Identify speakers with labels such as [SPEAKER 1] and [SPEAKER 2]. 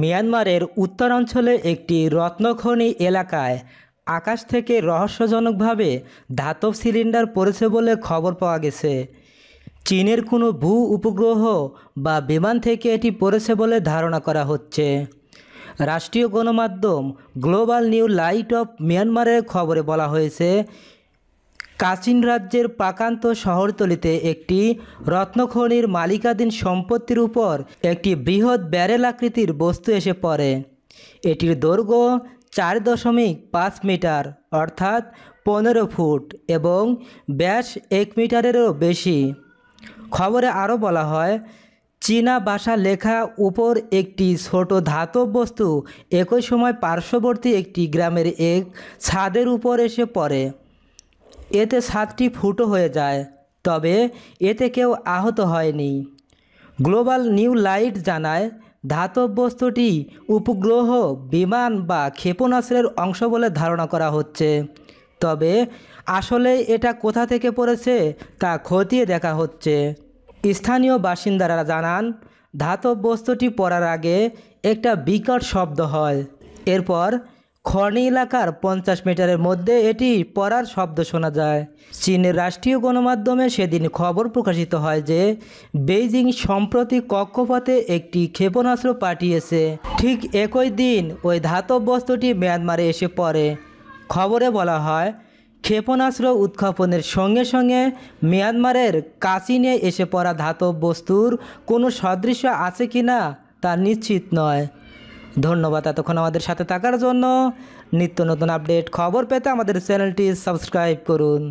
[SPEAKER 1] মিয়ানমারের উত্তরাঞ্চলে একটি রত্নখনি এলাকায় আকাশ থেকে রহস্যজনকভাবে ধাতব সিলিন্ডার পড়েছে বলে খবর পাওয়া গেছে চীনের কোনো ভূ উপগ্রহ বা বিমান থেকে এটি পড়েছে বলে ধারণা করা হচ্ছে রাষ্ট্রীয় গণমাধ্যম গ্লোবাল নিউ লাইট অফ মিয়ানমারের খবরে বলা হয়েছে কাচিন রাজ্যের প্রাকান্ত শহরতলিতে একটি রত্নখনির মালিকাধীন সম্পত্তির উপর একটি বৃহৎ ব্যারেল আকৃতির বস্তু এসে পড়ে এটির দৈর্ঘ্য চার দশমিক পাঁচ মিটার অর্থাৎ পনেরো ফুট এবং ব্যাস এক মিটারেরও বেশি খবরে আরও বলা হয় চীনা ভাষা লেখা উপর একটি ছোট ধাতব বস্তু একই সময় পার্শ্ববর্তী একটি গ্রামের এক ছাদের উপর এসে পড়ে এতে সাতটি ফুটো হয়ে যায় তবে এতে কেউ আহত হয়নি গ্লোবাল নিউ লাইট জানায় ধাতব বস্তুটি উপগ্রহ বিমান বা ক্ষেপণাস্ত্রের অংশ বলে ধারণা করা হচ্ছে তবে আসলে এটা কোথা থেকে পড়েছে তা খতিয়ে দেখা হচ্ছে স্থানীয় বাসিন্দারা জানান ধাতব বস্তুটি পড়ার আগে একটা বিকট শব্দ হয় এরপর খনি এলাকার পঞ্চাশ মিটারের মধ্যে এটি পড়ার শব্দ শোনা যায় চীনের রাষ্ট্রীয় গণমাধ্যমে সেদিন খবর প্রকাশিত হয় যে বেইজিং সম্প্রতি কক্ষপথে একটি ক্ষেপণাস্ত্র পাঠিয়েছে ঠিক একই দিন ওই ধাতব বস্তুটি মিয়ানমারে এসে পড়ে খবরে বলা হয় ক্ষেপণাস্ত্র উৎক্ষেপণের সঙ্গে সঙ্গে মিয়ানমারের কাচিনে এসে পড়া ধাতব বস্তুর কোনো সদৃশ্য আছে কি না তা নিশ্চিত নয় ধন্যবাদ এতক্ষণ আমাদের সাথে থাকার জন্য নিত্য নতুন আপডেট খবর পেতে আমাদের চ্যানেলটি সাবস্ক্রাইব করুন